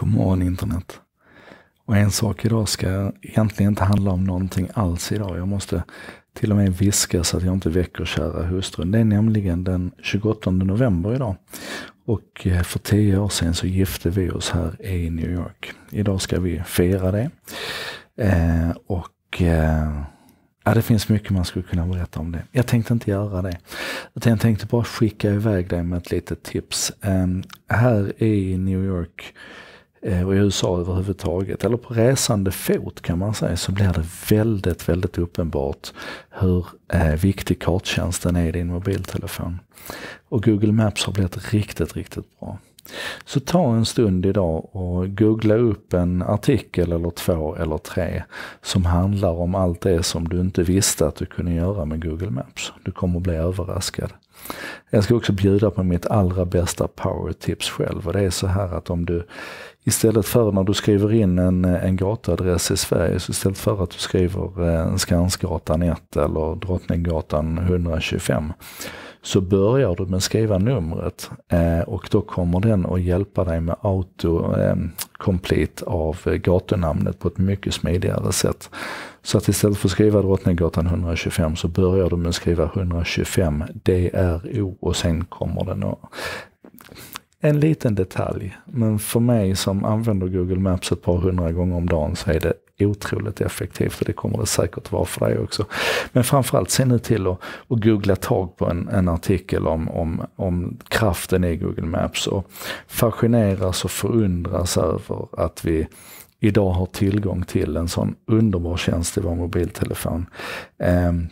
Come on internet. Och en sak idag ska egentligen inte handla om någonting alls idag. Jag måste till och med viska så att jag inte väcker kära hustrun. Det är nämligen den 28 november idag. Och eh, för tio år sedan så gifte vi oss här i New York. Idag ska vi fira det. Eh, och eh, det finns mycket man skulle kunna berätta om det. Jag tänkte inte göra det. Utan jag tänkte bara skicka iväg dig med ett litet tips. Eh, här i New York Eh, och i USA överhuvudtaget, eller på resande fot kan man säga, så blir det väldigt, väldigt uppenbart hur eh, viktig karttjänsten är i din mobiltelefon. Och Google Maps har blivit riktigt, riktigt bra. Så ta en stund idag och googla upp en artikel eller två eller tre som handlar om allt det som du inte visste att du kunde göra med Google Maps. Du kommer bli överraskad. Jag ska också bjuda på mitt allra bästa power-tips själv och det är så här att om du istället för när du skriver in en, en gatuadress i Sverige, så istället för att du skriver eh, Skansgatan 1 eller Drottninggatan 125 så börjar du med att skriva numret eh, och då kommer den att hjälpa dig med auto eh, complete av gatunamnet på ett mycket smidigare sätt. Så att istället för att skriva Drottninggatan 125 så börjar du med att skriva 125 DRO och sen kommer den att en liten detalj, men för mig som använder Google Maps ett par hundra gånger om dagen så är det otroligt effektivt och det kommer det säkert vara för dig också. Men framförallt se nu till att, att googla tag på en, en artikel om, om, om, kraften i Google Maps och fascineras och förundras över att vi idag har tillgång till en sån underbar tjänst i vår mobiltelefon. Um,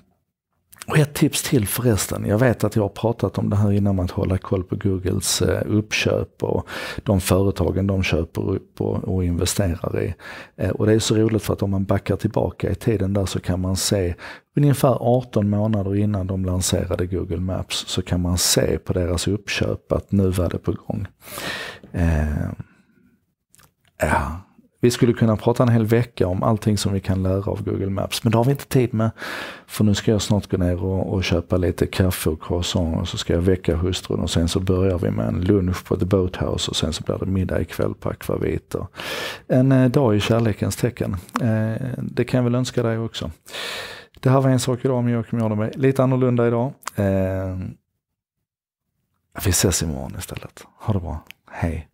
och ett tips till förresten. Jag vet att jag har pratat om det här innan med att hålla koll på Googles eh, uppköp och de företagen de köper upp och, och investerar i. Eh, och det är så roligt för att om man backar tillbaka i tiden där så kan man se ungefär 18 månader innan de lanserade Google Maps så kan man se på deras uppköp att nu var det på gång. Eh, vi skulle kunna prata en hel vecka om allting som vi kan lära av Google Maps, men det har vi inte tid med. För nu ska jag snart gå ner och, och köpa lite kaffe och croissant och så ska jag väcka hustrun och sen så börjar vi med en lunch på The Boathouse och sen så blir det middag ikväll på Aquavita. En eh, dag i kärlekens tecken. Eh, det kan jag väl önska dig också. Det här var en sak idag med Joakim Jardenberg. Lite annorlunda idag. Eh, vi ses imorgon istället. Ha det bra. Hej.